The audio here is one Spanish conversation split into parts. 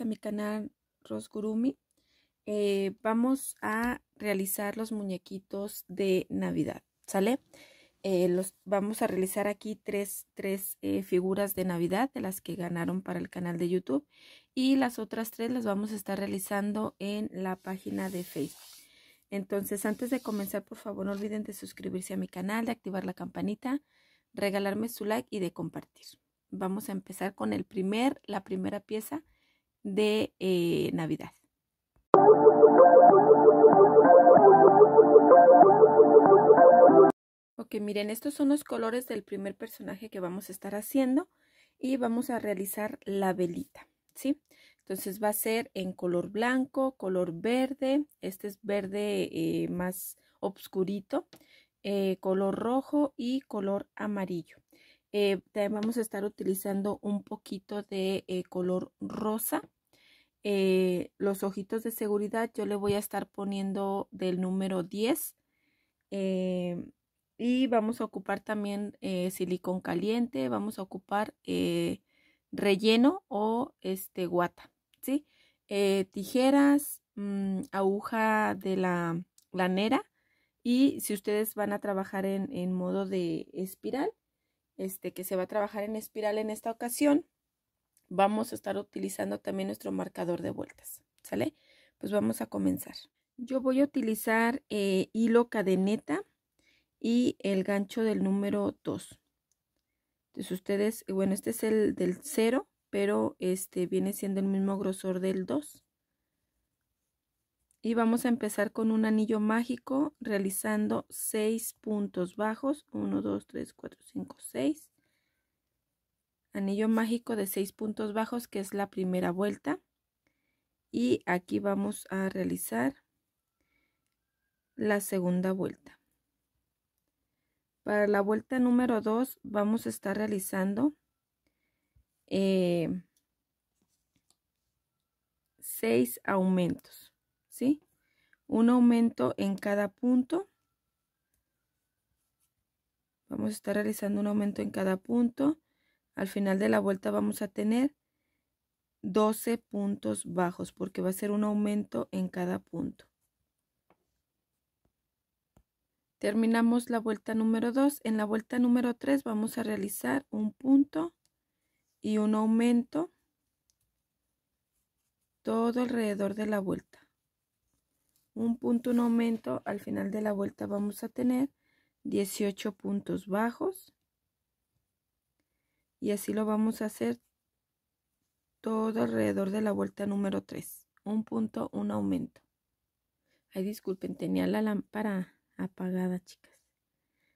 a mi canal Rosgurumi. Eh, vamos a realizar los muñequitos de Navidad, ¿sale? Eh, los, vamos a realizar aquí tres, tres eh, figuras de Navidad de las que ganaron para el canal de YouTube y las otras tres las vamos a estar realizando en la página de Facebook. Entonces, antes de comenzar, por favor, no olviden de suscribirse a mi canal, de activar la campanita, regalarme su like y de compartir. Vamos a empezar con el primer, la primera pieza de eh, Navidad. Ok, miren, estos son los colores del primer personaje que vamos a estar haciendo y vamos a realizar la velita, ¿sí? Entonces va a ser en color blanco, color verde, este es verde eh, más obscurito, eh, color rojo y color amarillo. también vamos a estar utilizando un poquito de color rosa eh, los ojitos de seguridad yo le voy a estar poniendo del número 10 eh, y vamos a ocupar también eh, silicón caliente vamos a ocupar relleno o este guata ¿sí? tijeras mm, aguja de la lanera y si ustedes van a trabajar en, en modo de espiral este que se va a trabajar en espiral en esta ocasión vamos a estar utilizando también nuestro marcador de vueltas, ¿sale? Pues vamos a comenzar. Yo voy a utilizar eh, hilo cadeneta y el gancho del número 2. Entonces ustedes, bueno, este es el del 0, pero este viene siendo el mismo grosor del 2. Y vamos a empezar con un anillo mágico realizando 6 puntos bajos, 1, 2, 3, 4, 5, 6 anillo mágico de seis puntos bajos que es la primera vuelta y aquí vamos a realizar la segunda vuelta para la vuelta número 2 vamos a estar realizando eh, seis aumentos ¿sí? un aumento en cada punto vamos a estar realizando un aumento en cada punto al final de la vuelta vamos a tener 12 puntos bajos porque va a ser un aumento en cada punto. Terminamos la vuelta número 2. En la vuelta número 3 vamos a realizar un punto y un aumento todo alrededor de la vuelta. Un punto, un aumento. Al final de la vuelta vamos a tener 18 puntos bajos y así lo vamos a hacer todo alrededor de la vuelta número 3 un punto un aumento ay disculpen tenía la lámpara apagada chicas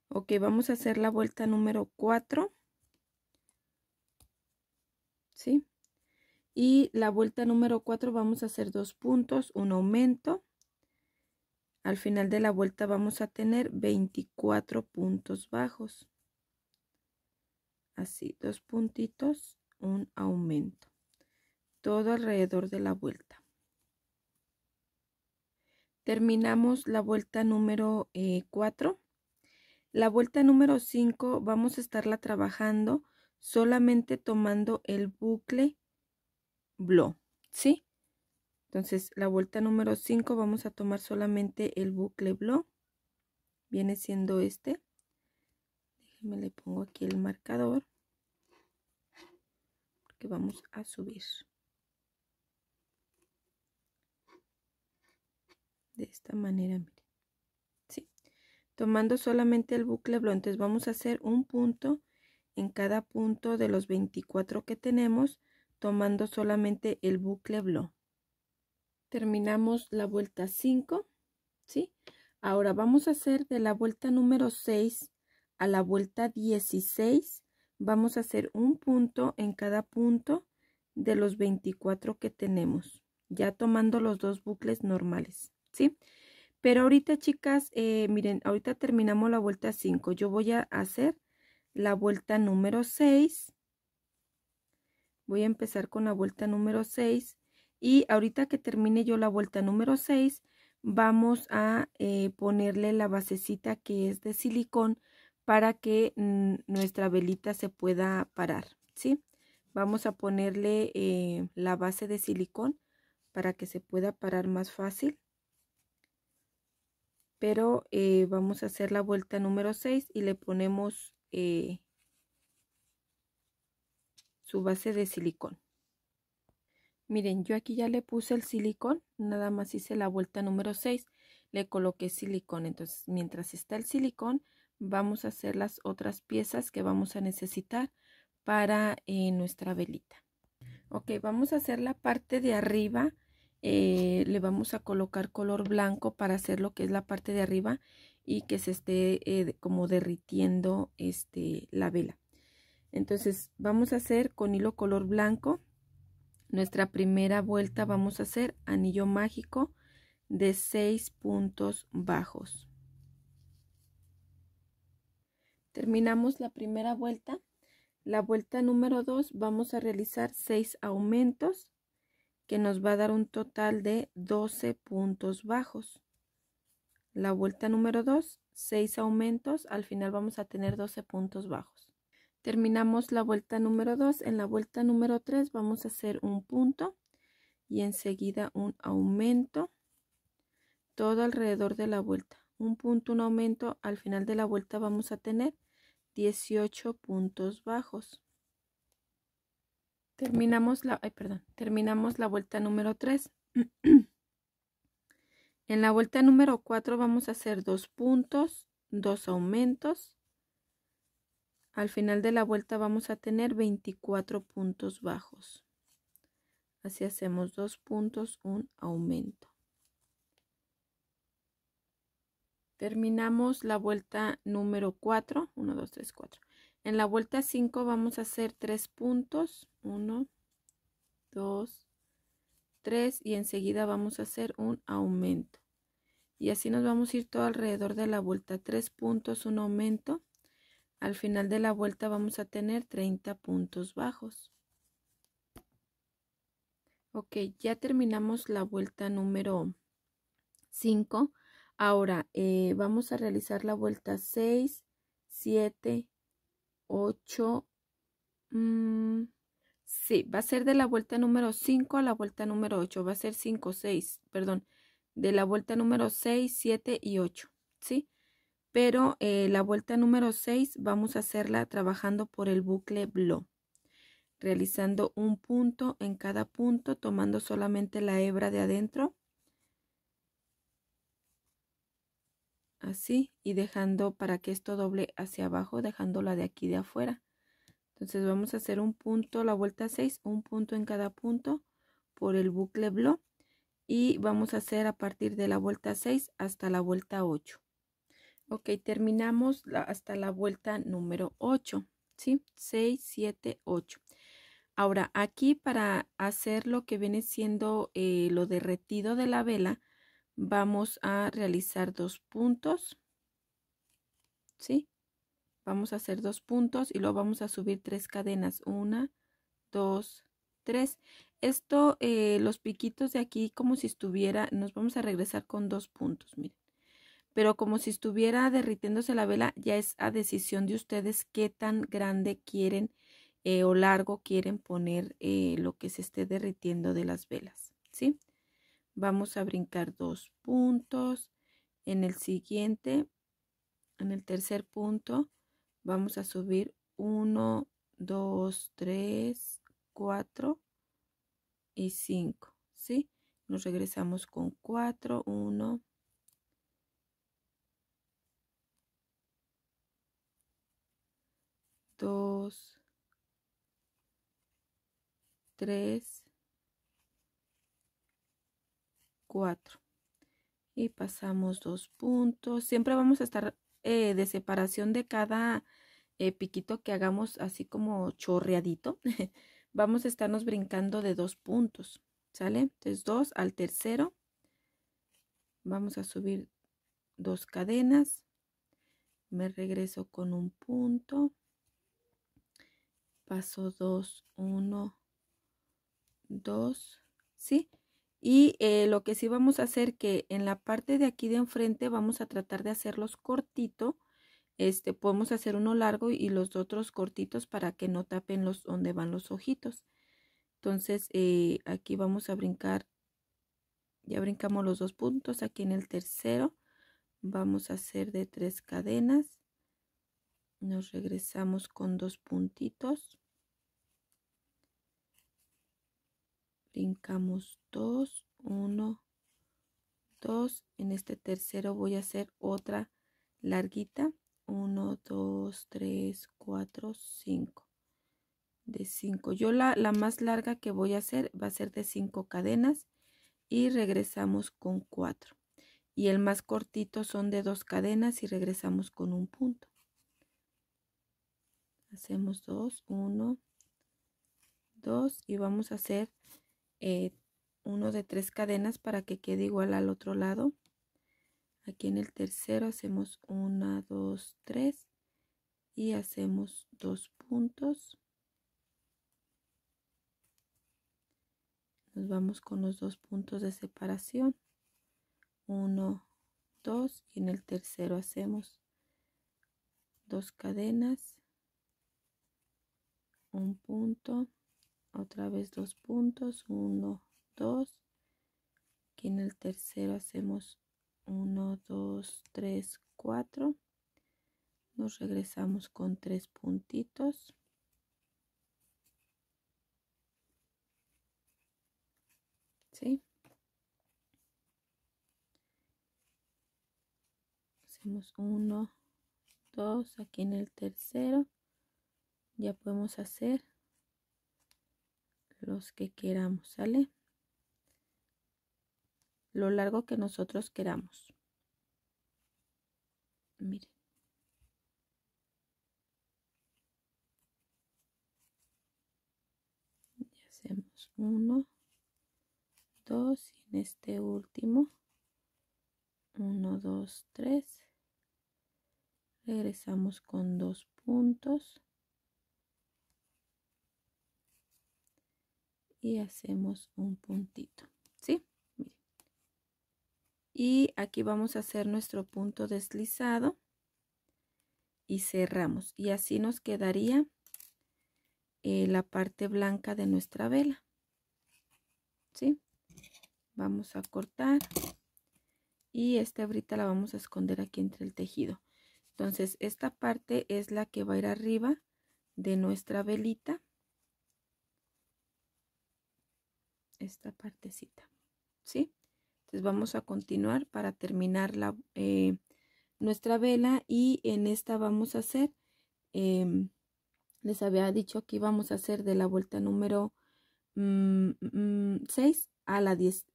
ok vamos a hacer la vuelta número 4 sí y la vuelta número 4 vamos a hacer dos puntos un aumento al final de la vuelta vamos a tener 24 puntos bajos así dos puntitos un aumento todo alrededor de la vuelta terminamos la vuelta número 4 eh, la vuelta número 5 vamos a estarla trabajando solamente tomando el bucle blow ¿sí? entonces la vuelta número 5 vamos a tomar solamente el bucle blow viene siendo este me le pongo aquí el marcador. que vamos a subir. De esta manera, ¿Sí? Tomando solamente el bucle bló. Entonces vamos a hacer un punto en cada punto de los 24 que tenemos. Tomando solamente el bucle bló. Terminamos la vuelta 5. ¿Sí? Ahora vamos a hacer de la vuelta número 6 a la vuelta 16 vamos a hacer un punto en cada punto de los 24 que tenemos, ya tomando los dos bucles normales, ¿sí? Pero ahorita, chicas, eh, miren, ahorita terminamos la vuelta 5. Yo voy a hacer la vuelta número 6. Voy a empezar con la vuelta número 6. Y ahorita que termine yo la vuelta número 6, vamos a eh, ponerle la basecita que es de silicón para que nuestra velita se pueda parar, ¿sí? Vamos a ponerle eh, la base de silicón para que se pueda parar más fácil. Pero eh, vamos a hacer la vuelta número 6 y le ponemos eh, su base de silicón. Miren, yo aquí ya le puse el silicón, nada más hice la vuelta número 6, le coloqué silicón. Entonces, mientras está el silicón, vamos a hacer las otras piezas que vamos a necesitar para eh, nuestra velita. Ok, vamos a hacer la parte de arriba. Eh, le vamos a colocar color blanco para hacer lo que es la parte de arriba y que se esté eh, como derritiendo este, la vela. Entonces vamos a hacer con hilo color blanco. Nuestra primera vuelta vamos a hacer anillo mágico de 6 puntos bajos. Terminamos la primera vuelta. La vuelta número 2 vamos a realizar 6 aumentos que nos va a dar un total de 12 puntos bajos. La vuelta número 2, 6 aumentos, al final vamos a tener 12 puntos bajos. Terminamos la vuelta número 2, en la vuelta número 3 vamos a hacer un punto y enseguida un aumento, todo alrededor de la vuelta un punto, un aumento, al final de la vuelta vamos a tener 18 puntos bajos. Terminamos la, perdón, terminamos la vuelta número 3. En la vuelta número 4 vamos a hacer dos puntos, dos aumentos. Al final de la vuelta vamos a tener 24 puntos bajos. Así hacemos dos puntos, un aumento. Terminamos la vuelta número 4, 1, 2, 3, 4. En la vuelta 5 vamos a hacer 3 puntos, 1, 2, 3 y enseguida vamos a hacer un aumento. Y así nos vamos a ir todo alrededor de la vuelta, 3 puntos, un aumento. Al final de la vuelta vamos a tener 30 puntos bajos. Ok, ya terminamos la vuelta número 5. Ahora eh, vamos a realizar la vuelta 6, 7, 8. sí, va a ser de la vuelta número 5 a la vuelta número 8. Va a ser 5, 6, perdón. De la vuelta número 6, 7 y 8. ¿Sí? Pero eh, la vuelta número 6 vamos a hacerla trabajando por el bucle blow realizando un punto en cada punto, tomando solamente la hebra de adentro así y dejando para que esto doble hacia abajo, dejándola de aquí de afuera. Entonces vamos a hacer un punto, la vuelta 6, un punto en cada punto por el bucle blow y vamos a hacer a partir de la vuelta 6 hasta la vuelta 8. Ok, terminamos hasta la vuelta número 8, ¿sí? 6, 7, 8. Ahora aquí para hacer lo que viene siendo eh, lo derretido de la vela, vamos a realizar dos puntos, ¿sí? Vamos a hacer dos puntos y luego vamos a subir tres cadenas, una, dos, tres. Esto, eh, los piquitos de aquí, como si estuviera, nos vamos a regresar con dos puntos, miren. Pero como si estuviera derritiéndose la vela, ya es a decisión de ustedes qué tan grande quieren eh, o largo quieren poner eh, lo que se esté derritiendo de las velas, ¿sí? sí vamos a brincar dos puntos en el siguiente en el tercer punto vamos a subir 1 2 3 4 y 5 ¿sí? nos regresamos con 4 1 2 3 y pasamos dos puntos siempre vamos a estar eh, de separación de cada eh, piquito que hagamos así como chorreadito vamos a estarnos brincando de dos puntos sale entonces dos al tercero vamos a subir dos cadenas me regreso con un punto paso dos uno dos sí y eh, lo que sí vamos a hacer que en la parte de aquí de enfrente vamos a tratar de hacerlos cortito. Este, podemos hacer uno largo y los otros cortitos para que no tapen los donde van los ojitos. Entonces eh, aquí vamos a brincar, ya brincamos los dos puntos, aquí en el tercero vamos a hacer de tres cadenas, nos regresamos con dos puntitos, brincamos 2 1 2 en este tercero voy a hacer otra larguita 1 2 3 4 5 de 5 yo la, la más larga que voy a hacer va a ser de 5 cadenas y regresamos con 4 y el más cortito son de dos cadenas y regresamos con un punto hacemos 2 1 2 y vamos a hacer eh, uno de tres cadenas para que quede igual al otro lado aquí en el tercero hacemos una dos tres y hacemos dos puntos nos vamos con los dos puntos de separación 1 2 y en el tercero hacemos dos cadenas un punto otra vez dos puntos, 1 2 Aquí en el tercero hacemos 1, 2, 3, 4. Nos regresamos con tres puntitos. ¿Sí? Hacemos 1, 2, aquí en el tercero. Ya podemos hacer los que queramos, ¿sale? Lo largo que nosotros queramos. Miren. hacemos uno, dos, y en este último, uno, dos, tres. Regresamos con dos puntos y hacemos un puntito, ¿sí? Y aquí vamos a hacer nuestro punto deslizado y cerramos. Y así nos quedaría eh, la parte blanca de nuestra vela, ¿sí? Vamos a cortar y esta ahorita la vamos a esconder aquí entre el tejido. Entonces esta parte es la que va a ir arriba de nuestra velita esta partecita, ¿sí? Entonces vamos a continuar para terminar la, eh, nuestra vela y en esta vamos a hacer, em, les había dicho que vamos a hacer de la vuelta número 6 mm, mm, a la 10,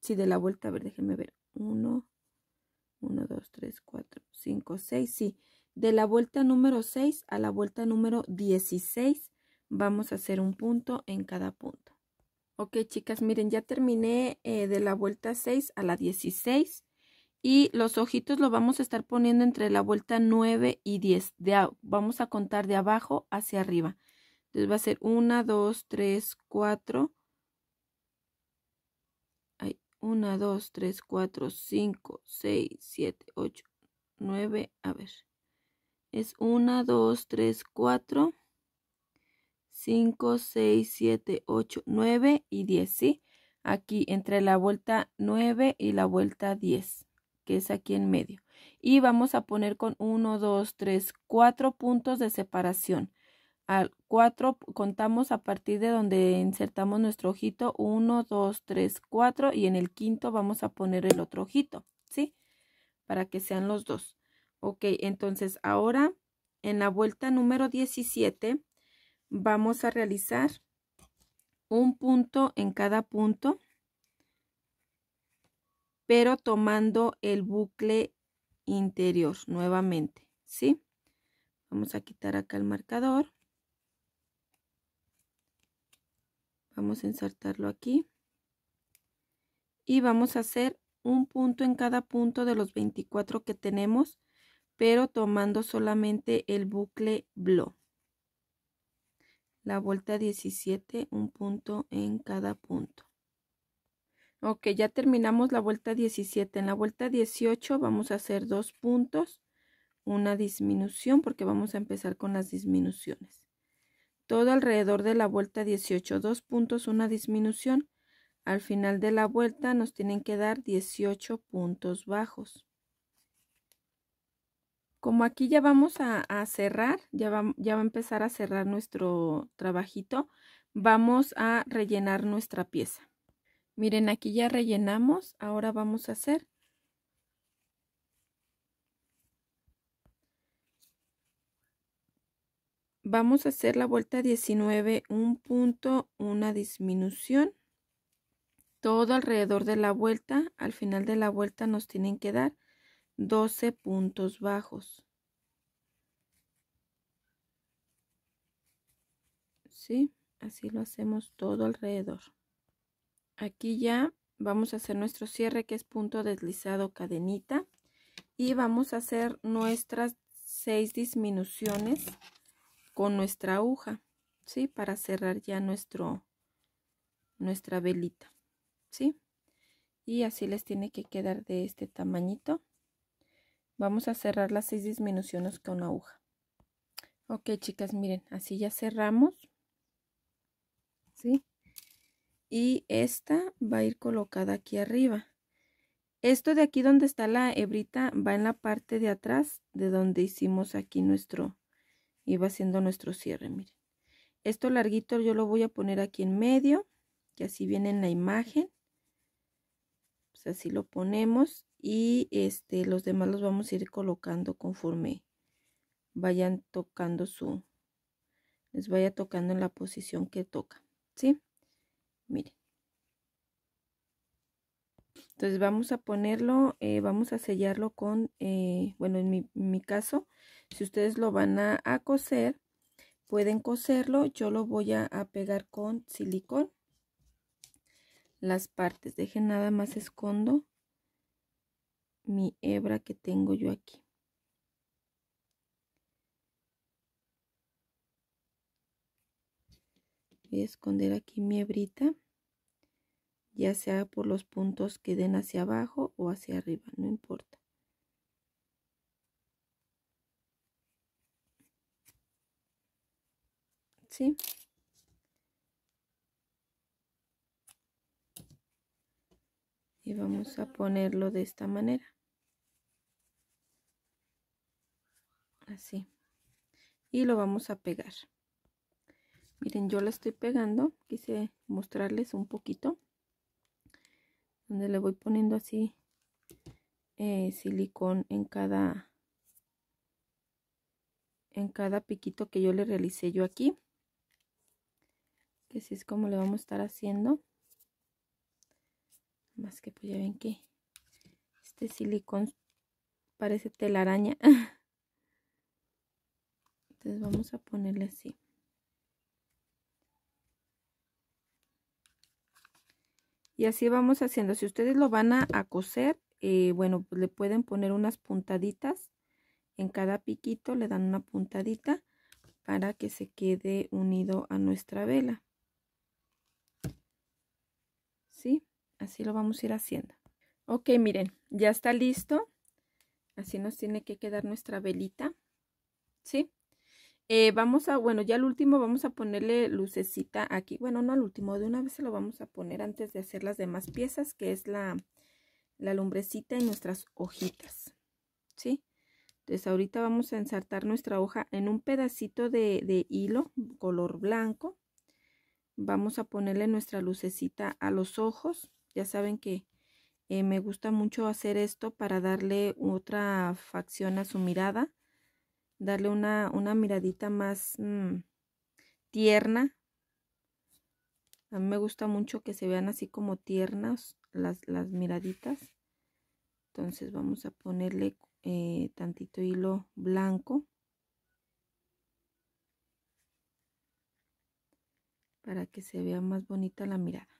sí, de la vuelta, a ver, déjenme ver, 1, 1, 2, 3, 4, 5, 6, sí, de la vuelta número 6 a la vuelta número 16 vamos a hacer un punto en cada punto. Ok, chicas, miren, ya terminé eh, de la vuelta 6 a la 16 y los ojitos lo vamos a estar poniendo entre la vuelta 9 y 10. vamos a contar de abajo hacia arriba. Entonces va a ser 1, 2, 3, 4. 1, 2, 3, 4, 5, 6, 7, 8, 9. A ver. Es 1, 2, 3, 4. 5, 6, 7, 8, 9 y 10, ¿sí? Aquí entre la vuelta 9 y la vuelta 10, que es aquí en medio. Y vamos a poner con 1, 2, 3, 4 puntos de separación. Al 4 contamos a partir de donde insertamos nuestro ojito 1, 2, 3, 4 y en el quinto vamos a poner el otro ojito, ¿sí? Para que sean los dos. Ok, entonces ahora en la vuelta número 17 vamos a realizar un punto en cada punto pero tomando el bucle interior nuevamente ¿sí? vamos a quitar acá el marcador vamos a insertarlo aquí y vamos a hacer un punto en cada punto de los 24 que tenemos pero tomando solamente el bucle blow la vuelta 17, un punto en cada punto. Ok, ya terminamos la vuelta 17. En la vuelta 18 vamos a hacer dos puntos, una disminución, porque vamos a empezar con las disminuciones. Todo alrededor de la vuelta 18, dos puntos, una disminución. Al final de la vuelta nos tienen que dar 18 puntos bajos. Como aquí ya vamos a, cerrar, ya va, ya va a empezar a cerrar nuestro trabajito, vamos a rellenar nuestra pieza. Miren, aquí ya rellenamos, ahora vamos a hacer vamos a hacer la vuelta 19 un punto una disminución todo alrededor de la vuelta al final de la vuelta nos tienen que dar 12 puntos bajos. ¿Sí? Así lo hacemos todo alrededor. Aquí ya vamos a hacer nuestro cierre que es punto deslizado cadenita y vamos a hacer nuestras seis disminuciones con nuestra aguja, ¿sí? Para cerrar ya nuestro, nuestra velita, ¿sí? Y así les tiene que quedar de este tamañito vamos a cerrar las seis disminuciones con una aguja ok chicas miren así ya cerramos ¿sí? y esta va a ir colocada aquí arriba esto de aquí donde está la hebrita va en la parte de atrás de donde hicimos aquí nuestro iba haciendo nuestro cierre miren esto larguito yo lo voy a poner aquí en medio que así viene en la imagen pues así lo ponemos y este, los demás los vamos a ir colocando conforme vayan tocando su, les vaya tocando en la posición que toca, ¿sí? Miren. Entonces vamos a ponerlo, eh, vamos a sellarlo con, eh, bueno, en mi, caso, si ustedes lo van a, coser, pueden coserlo, yo lo voy a, a pegar con silicón las partes, dejen nada más escondo mi hebra que tengo yo aquí. Voy a esconder aquí mi hebrita, ya sea por los puntos que den hacia abajo o hacia arriba, no importa. ¿Sí? y vamos a ponerlo de esta manera así y lo vamos a pegar miren yo la estoy pegando quise mostrarles un poquito donde le voy poniendo así eh, silicón en cada en cada piquito que yo le realicé yo aquí que así es como le vamos a estar haciendo más que pues ya ven que este silicón parece telaraña entonces vamos a ponerle así y así vamos haciendo si ustedes lo van a, coser eh, bueno pues, le pueden poner unas puntaditas en cada piquito le dan una puntadita para que se quede unido a nuestra vela ¿Sí? así lo vamos a ir haciendo ok miren ya está listo así nos tiene que quedar nuestra velita ¿sí? Eh, vamos a, bueno, ya al último vamos a ponerle lucecita aquí. Bueno, no al último, de una vez se lo vamos a poner antes de hacer las demás piezas, que es la, la lumbrecita en nuestras hojitas. ¿Sí? Entonces ahorita vamos a ensartar nuestra hoja en un pedacito de, de hilo color blanco. Vamos a ponerle nuestra lucecita a los ojos. Ya saben que eh, me gusta mucho hacer esto para darle otra facción a su mirada darle una, miradita más mm, tierna. A mí me gusta mucho que se vean así como tiernas las, las miraditas. Entonces vamos a ponerle eh, tantito hilo blanco. Para que se vea más bonita la mirada.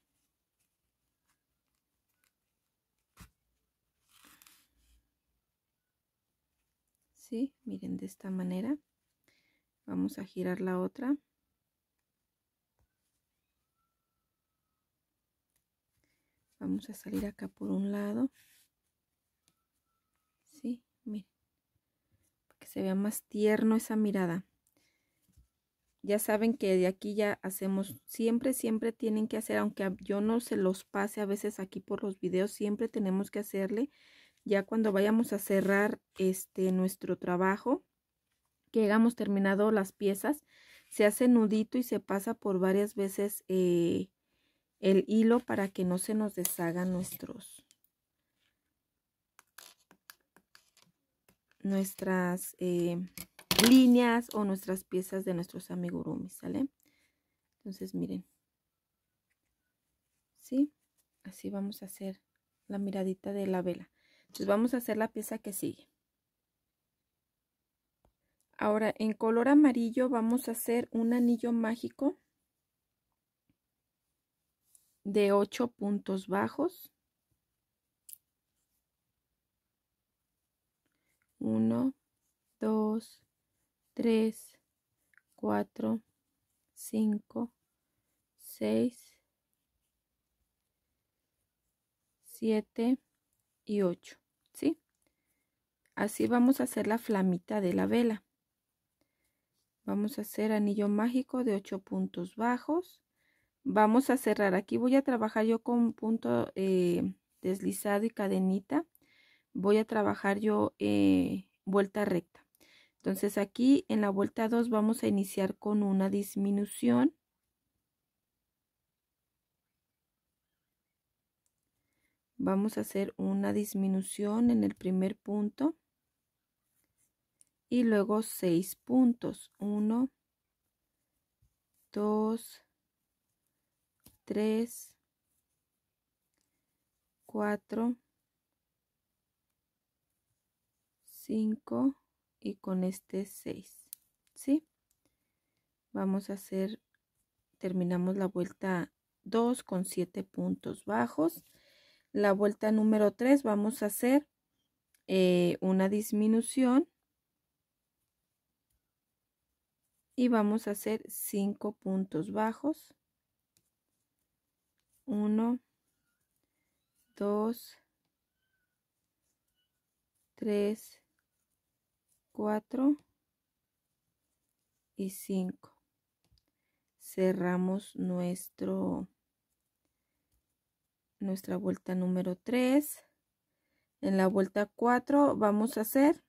Miren de esta manera. Vamos a girar la otra. Vamos a salir acá por un lado. ¿Sí? Miren. que se vea más tierno esa mirada. Ya saben que de aquí ya hacemos, siempre, siempre tienen que hacer, aunque yo no se los pase a veces aquí por los videos, siempre tenemos que hacerle ya cuando vayamos a cerrar este nuestro trabajo, que hayamos terminado las piezas, se hace nudito y se pasa por varias veces eh, el hilo para que no se nos deshagan nuestros nuestras eh, líneas o nuestras piezas de nuestros amigurumis, ¿sale? Entonces miren, ¿sí? Así vamos a hacer la miradita de la vela. Entonces vamos a hacer la pieza que sigue. Ahora en color amarillo vamos a hacer un anillo mágico de 8 puntos bajos. 1, 2, 3, 4, 5, 6, 7, y 8, ¿sí? Así vamos a hacer la flamita de la vela. Vamos a hacer anillo mágico de 8 puntos bajos. Vamos a cerrar. Aquí voy a trabajar yo con punto eh, deslizado y cadenita. Voy a trabajar yo eh, vuelta recta. Entonces aquí en la vuelta 2 vamos a iniciar con una disminución Vamos a hacer una disminución en el primer punto y luego 6 puntos. 1, 2, 3, 4, 5 y con este 6. ¿Sí? Vamos a hacer, terminamos la vuelta 2 con 7 puntos bajos la vuelta número 3 vamos a hacer eh, una disminución y vamos a hacer 5 puntos bajos 1 2 3 4 y 5 cerramos nuestro nuestra vuelta número 3. En la vuelta 4 vamos a hacer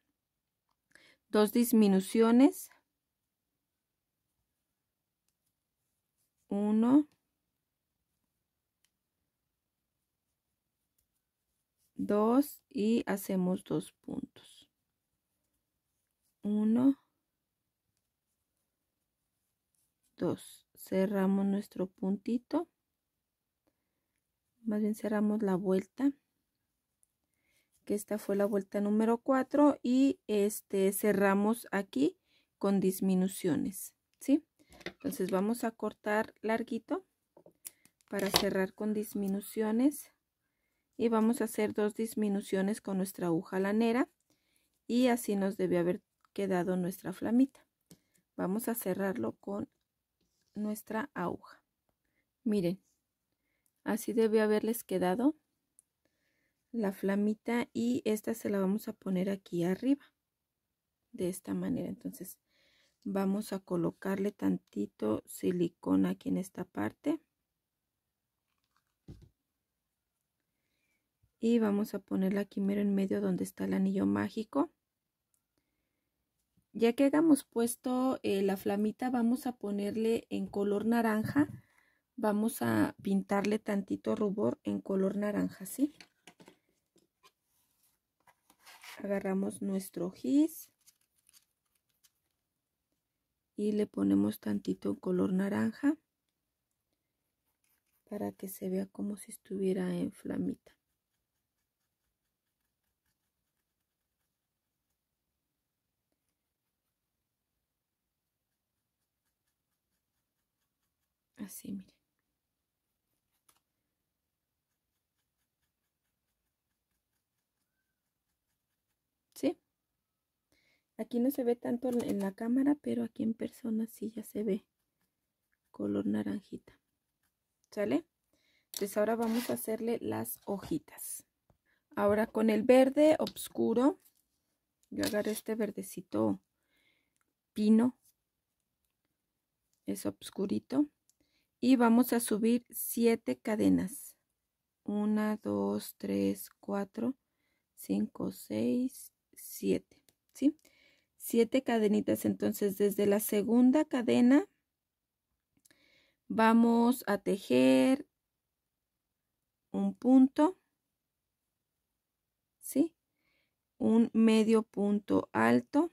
dos disminuciones. 1, 2 y hacemos dos puntos. 1, 2. Cerramos nuestro puntito más bien cerramos la vuelta que esta fue la vuelta número 4 y este cerramos aquí con disminuciones ¿sí? entonces vamos a cortar larguito para cerrar con disminuciones y vamos a hacer dos disminuciones con nuestra aguja lanera y así nos debe haber quedado nuestra flamita vamos a cerrarlo con nuestra aguja miren Así debe haberles quedado la flamita y esta se la vamos a poner aquí arriba. De esta manera. Entonces vamos a colocarle tantito silicona aquí en esta parte. Y vamos a ponerla aquí mero en medio donde está el anillo mágico. Ya que hayamos puesto eh, la flamita, vamos a ponerle en color naranja vamos a pintarle tantito rubor en color naranja, ¿sí? Agarramos nuestro gis y le ponemos tantito color naranja para que se vea como si estuviera en flamita. Así, mire. Aquí no se ve tanto en la cámara, pero aquí en persona sí ya se ve color naranjita. ¿Sale? Entonces ahora vamos a hacerle las hojitas. Ahora con el verde oscuro, yo agarré este verdecito pino. Es oscurito. Y vamos a subir siete cadenas. 1, 2, 3, 4, 5, 6, siete, ¿Sí? siete cadenitas. Entonces, desde la segunda cadena vamos a tejer un punto, ¿sí? Un medio punto alto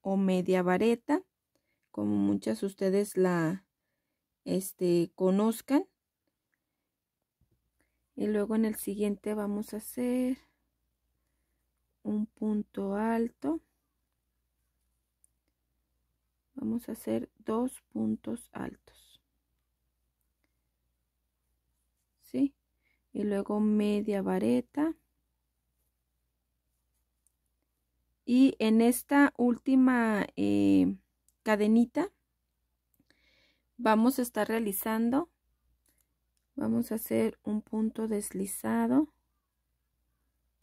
o media vareta, como muchas ustedes la este, conozcan. Y luego en el siguiente vamos a hacer un punto alto vamos a hacer dos puntos altos ¿sí? y luego media vareta y en esta última eh, cadenita vamos a estar realizando vamos a hacer un punto deslizado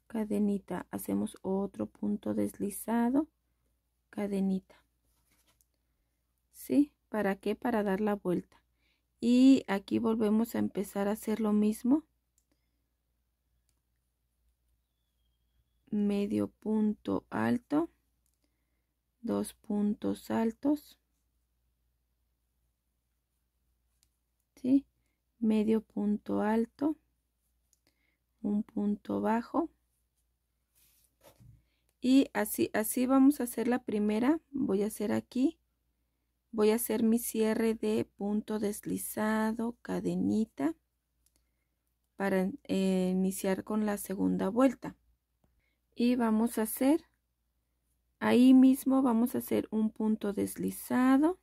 cadenita hacemos otro punto deslizado cadenita ¿sí? ¿Para qué? Para dar la vuelta. Y aquí volvemos a empezar a hacer lo mismo. Medio punto alto, dos puntos altos, ¿sí? Medio punto alto, un punto bajo. Y así, así vamos a hacer la primera. Voy a hacer aquí voy a hacer mi cierre de punto deslizado, cadenita, para eh, iniciar con la segunda vuelta. Y vamos a hacer, ahí mismo vamos a hacer un punto deslizado.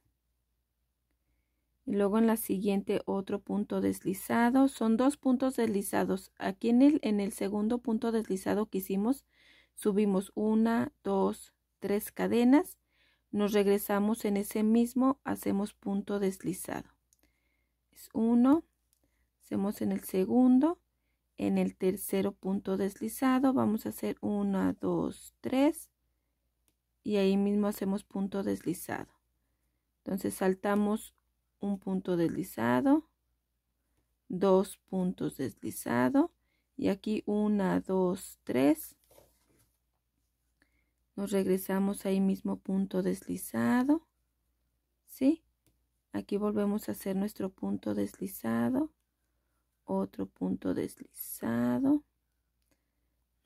Y luego en la siguiente otro punto deslizado. Son dos puntos deslizados. Aquí en el, en el segundo punto deslizado que hicimos, subimos una, dos, tres cadenas nos regresamos en ese mismo, hacemos punto deslizado. Es uno, hacemos en el segundo, en el tercero punto deslizado, vamos a hacer uno dos tres y ahí mismo hacemos punto deslizado. Entonces saltamos un punto deslizado, dos puntos deslizado y aquí una, dos tres nos regresamos ahí mismo punto deslizado. ¿Sí? Aquí volvemos a hacer nuestro punto deslizado. Otro punto deslizado.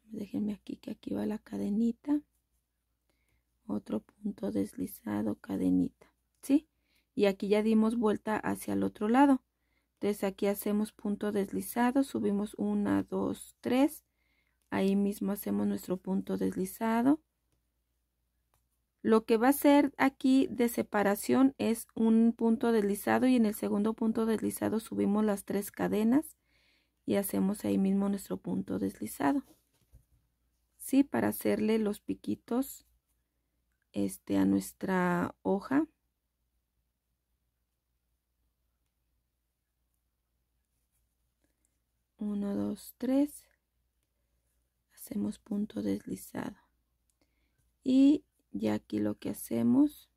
Déjenme aquí que aquí va la cadenita. Otro punto deslizado, cadenita. ¿Sí? Y aquí ya dimos vuelta hacia el otro lado. Entonces aquí hacemos punto deslizado, subimos una, 2, tres Ahí mismo hacemos nuestro punto deslizado. Lo que va a ser aquí de separación es un punto deslizado y en el segundo punto deslizado subimos las tres cadenas y hacemos ahí mismo nuestro punto deslizado. Sí, para hacerle los piquitos este, a nuestra hoja. Uno, dos, tres. Hacemos punto deslizado. Y y aquí lo que hacemos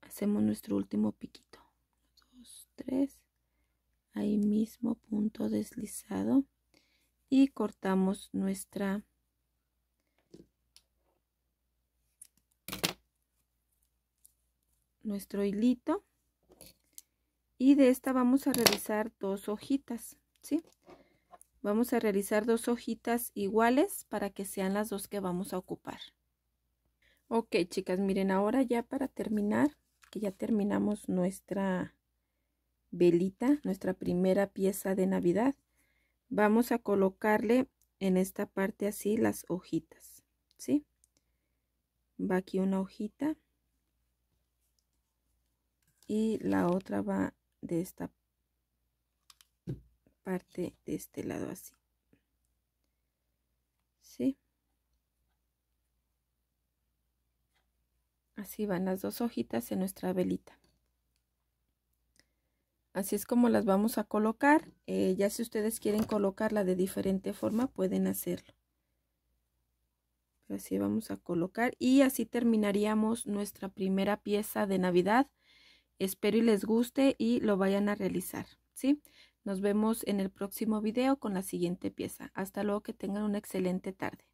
hacemos nuestro último piquito 2 ahí mismo punto deslizado y cortamos nuestra nuestro hilito y de esta vamos a realizar dos hojitas ¿sí? Vamos a realizar dos hojitas iguales para que sean las dos que vamos a ocupar. Ok, chicas, miren, ahora ya para terminar, que ya terminamos nuestra velita, nuestra primera pieza de Navidad, vamos a colocarle en esta parte así las hojitas, ¿sí? Va aquí una hojita y la otra va de esta parte parte de este lado así. ¿Sí? Así van las dos hojitas en nuestra velita. Así es como las vamos a colocar. Eh, ya si ustedes quieren colocarla de diferente forma, pueden hacerlo. así vamos a colocar y así terminaríamos nuestra primera pieza de Navidad. Espero y les guste y lo vayan a realizar, ¿sí? Nos vemos en el próximo video con la siguiente pieza. Hasta luego, que tengan una excelente tarde.